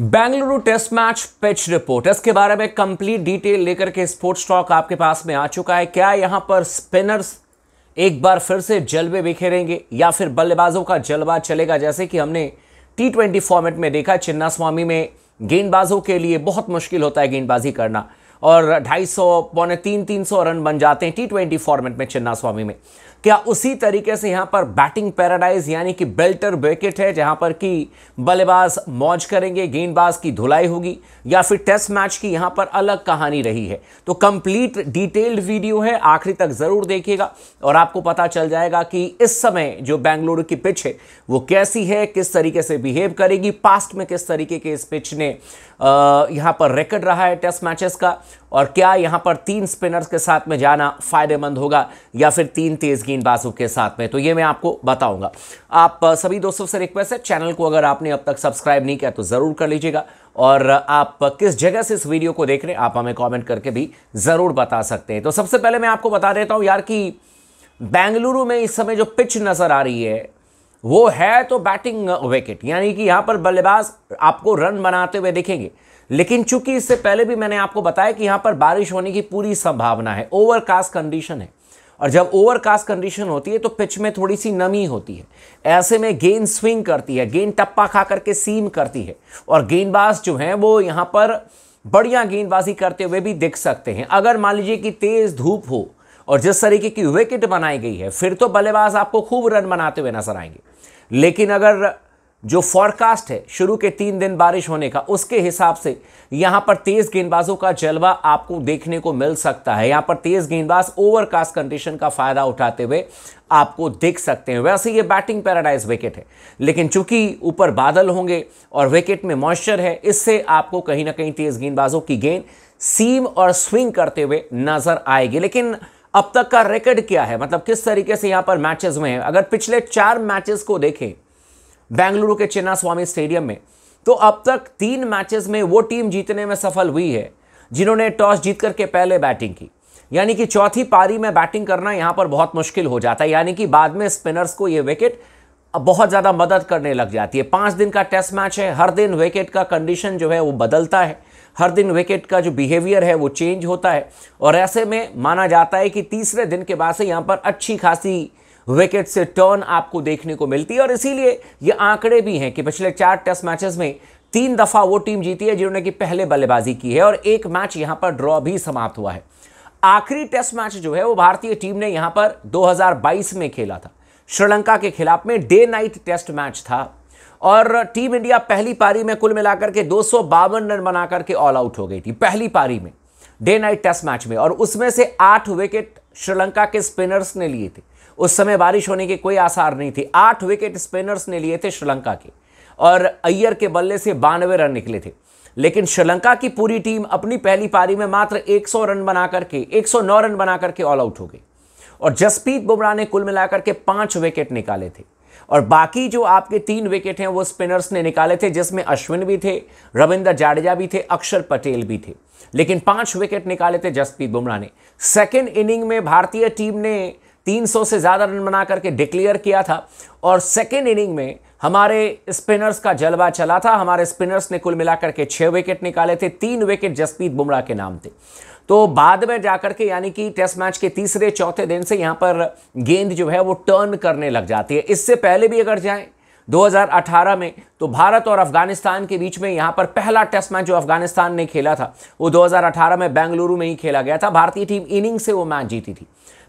Bengaluru test match pitch report इसके बारे में कंप्लीट डिटेल लेकर के स्पोर्ट्स टॉक आपके पास में आ चुका है क्या यहां पर स्पिनर्स एक बार फिर से जलवे बिखेरेंगे या फिर बल्लेबाजों का जलवा चलेगा जैसे कि हमने टी ट्वेंटी फॉर्मेट में देखा चिन्ना स्वामी में गेंदबाजों के लिए बहुत मुश्किल होता है गेंदबाजी करना और ढाई सौ पौने तीन तीन सौ रन बन जाते हैं टी ट्वेंटी फॉर्मेट में चिन्ना स्वामी में क्या उसी तरीके से यहां पर बैटिंग पैराडाइज यानी कि बेल्टर विकेट है जहां पर कि बल्लेबाज मौज करेंगे गेंदबाज की धुलाई होगी या फिर टेस्ट मैच की यहां पर अलग कहानी रही है तो कंप्लीट डिटेल्ड वीडियो है आखिरी तक ज़रूर देखिएगा और आपको पता चल जाएगा कि इस समय जो बेंगलुरु की पिच है वो कैसी है किस तरीके से बिहेव करेगी पास्ट में किस तरीके के इस पिच ने यहाँ पर रिकॉर्ड रहा है टेस्ट मैचेस का और क्या यहाँ पर तीन स्पिनर्स के साथ में जाना फायदेमंद होगा या फिर तीन तेज़ गेंदबाजों के साथ में तो ये मैं आपको बताऊंगा आप सभी दोस्तों से रिक्वेस्ट है चैनल को अगर आपने अब तक सब्सक्राइब नहीं किया तो ज़रूर कर लीजिएगा और आप किस जगह से इस वीडियो को देख रहे हैं आप हमें कमेंट करके भी ज़रूर बता सकते हैं तो सबसे पहले मैं आपको बता देता हूँ यार कि बेंगलुरु में इस समय जो पिच नज़र आ रही है वो है तो बैटिंग विकेट यानी कि यहाँ पर बल्लेबाज आपको रन बनाते हुए दिखेंगे लेकिन चूंकि इससे पहले भी मैंने आपको बताया कि यहां पर बारिश होने की पूरी संभावना है ओवरकास्ट कंडीशन है और जब ओवरकास्ट कंडीशन होती है तो पिच में थोड़ी सी नमी होती है ऐसे में गेंद स्विंग करती है गेंद टप्पा खा करके सीम करती है और गेंदबाज जो हैं वो यहाँ पर बढ़िया गेंदबाजी करते हुए भी दिख सकते हैं अगर मान लीजिए कि तेज़ धूप हो और जिस तरीके की विकेट बनाई गई है फिर तो बल्लेबाज आपको खूब रन बनाते हुए नजर आएंगे लेकिन अगर जो फॉरकास्ट है शुरू के तीन दिन बारिश होने का उसके हिसाब से यहां पर तेज गेंदबाजों का जलवा आपको देखने को मिल सकता है यहां पर तेज गेंदबाज ओवरकास्ट कंडीशन का फायदा उठाते हुए आपको देख सकते हैं वैसे ये बैटिंग पैराडाइज विकेट है लेकिन चूंकि ऊपर बादल होंगे और विकेट में मॉइस्चर है इससे आपको कहीं ना कहीं तेज गेंदबाजों की गेंद सीम और स्विंग करते हुए नजर आएगी लेकिन अब तक का रिकॉर्ड क्या है मतलब किस तरीके से यहां पर मैचेस हुए हैं अगर पिछले चार मैचेस को देखें बेंगलुरु के चिन्ना स्वामी स्टेडियम में तो अब तक तीन मैचेस में वो टीम जीतने में सफल हुई है जिन्होंने टॉस जीत करके पहले बैटिंग की यानी कि चौथी पारी में बैटिंग करना यहाँ पर बहुत मुश्किल हो जाता है यानी कि बाद में स्पिनर्स को ये विकेट बहुत ज़्यादा मदद करने लग जाती है पाँच दिन का टेस्ट मैच है हर दिन विकेट का कंडीशन जो है वो बदलता है हर दिन विकेट का जो बिहेवियर है वो चेंज होता है और ऐसे में माना जाता है कि तीसरे दिन के बाद से यहाँ पर अच्छी खासी विकेट से टर्न आपको देखने को मिलती है और इसीलिए ये आंकड़े भी हैं कि पिछले चार टेस्ट मैचेस में तीन दफा वो टीम जीती है जिन्होंने की पहले बल्लेबाजी की है और एक मैच यहां पर ड्रॉ भी समाप्त हुआ है आखिरी टेस्ट मैच जो है वो भारतीय टीम ने यहां पर 2022 में खेला था श्रीलंका के खिलाफ में डे नाइट टेस्ट मैच था और टीम इंडिया पहली पारी में कुल मिलाकर के दो रन बनाकर के ऑल आउट हो गई थी पहली पारी में डे नाइट टेस्ट मैच में और उसमें से आठ विकेट श्रीलंका के स्पिनर्स ने लिए थे उस समय बारिश होने के कोई आसार नहीं थे आठ विकेट स्पिनर्स ने लिए थे श्रीलंका के और अय्यर के बल्ले से बानवे रन निकले थे लेकिन श्रीलंका की पूरी टीम अपनी पहली पारी में मात्र 100 रन बना करके 109 रन बना करके ऑल आउट हो गई और जसप्रीत बुमराह ने कुल मिलाकर के पांच विकेट निकाले थे और बाकी जो आपके तीन विकेट हैं वो स्पिनर्स ने निकाले थे जिसमें अश्विन भी थे रविंद्र जाडेजा भी थे अक्षर पटेल भी थे लेकिन पांच विकेट निकाले थे जसप्रीत बुमराह ने सेकेंड इनिंग में भारतीय टीम ने 300 से ज़्यादा रन बना करके डिक्लेयर किया था और सेकेंड इनिंग में हमारे स्पिनर्स का जलवा चला था हमारे स्पिनर्स ने कुल मिलाकर के छः विकेट निकाले थे तीन विकेट जसप्रीत बुमराह के नाम थे तो बाद में जाकर के यानी कि टेस्ट मैच के तीसरे चौथे दिन से यहां पर गेंद जो है वो टर्न करने लग जाती है इससे पहले भी अगर जाएं 2018 में तो भारत और अफगानिस्तान के बीच में यहां पर पहला टेस्ट मैच जो अफगानिस्तान ने खेला था वो 2018 में बेंगलुरु में ही खेला गया था भारतीय टीम इनिंग से वो मैच जीती थी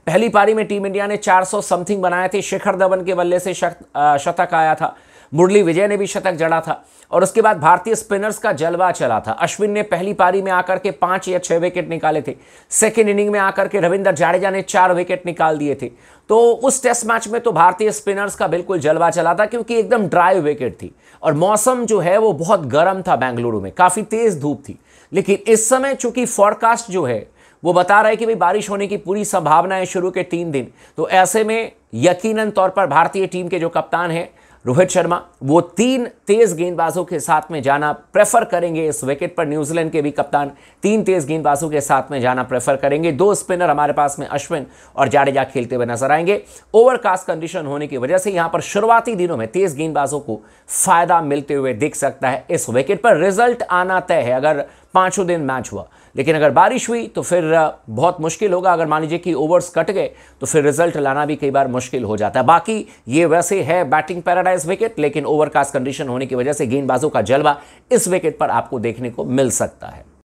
पहली पारी में टीम इंडिया ने 400 समथिंग बनाए थे शिखर धवन के बल्ले से शतक आया था मुरली विजय ने भी शतक जड़ा था और उसके बाद भारतीय स्पिनर्स का जलवा चला था अश्विन ने पहली पारी में आकर के पांच या छह विकेट निकाले थे सेकेंड इनिंग में आकर के रविंदर जाडेजा ने चार विकेट निकाल दिए थे तो उस टेस्ट मैच में तो भारतीय स्पिनर्स का बिल्कुल जलवा चला था क्योंकि एकदम ड्राई विकेट थी और मौसम जो है वो बहुत गर्म था बेंगलुरु में काफ़ी तेज़ धूप थी लेकिन इस समय चूंकि फॉरकास्ट जो है वो बता रहा है कि भाई बारिश होने की पूरी संभावना है शुरू के तीन दिन तो ऐसे में यकीनन तौर पर भारतीय टीम के जो कप्तान हैं रोहित शर्मा वो तीन तेज गेंदबाजों के साथ में जाना प्रेफर करेंगे इस विकेट पर न्यूजीलैंड के भी कप्तान तीन तेज गेंदबाजों के साथ में जाना प्रेफर करेंगे दो स्पिनर हमारे पास में अश्विन और जाडेजा खेलते हुए नजर आएंगे ओवरकास्ट कंडीशन होने की वजह से यहां पर शुरुआती दिनों में तेज गेंदबाजों को फायदा मिलते हुए दिख सकता है इस विकेट पर रिजल्ट आना तय है अगर पांचों दिन मैच हुआ लेकिन अगर बारिश हुई तो फिर बहुत मुश्किल होगा अगर मान लीजिए कि ओवर्स कट गए तो फिर रिजल्ट लाना भी कई बार मुश्किल हो जाता है बाकी ये वैसे है बैटिंग पैराडाइज विकेट लेकिन ओवरकास्ट कंडीशन होने की वजह से गेंदबाजों का जलवा इस विकेट पर आपको देखने को मिल सकता है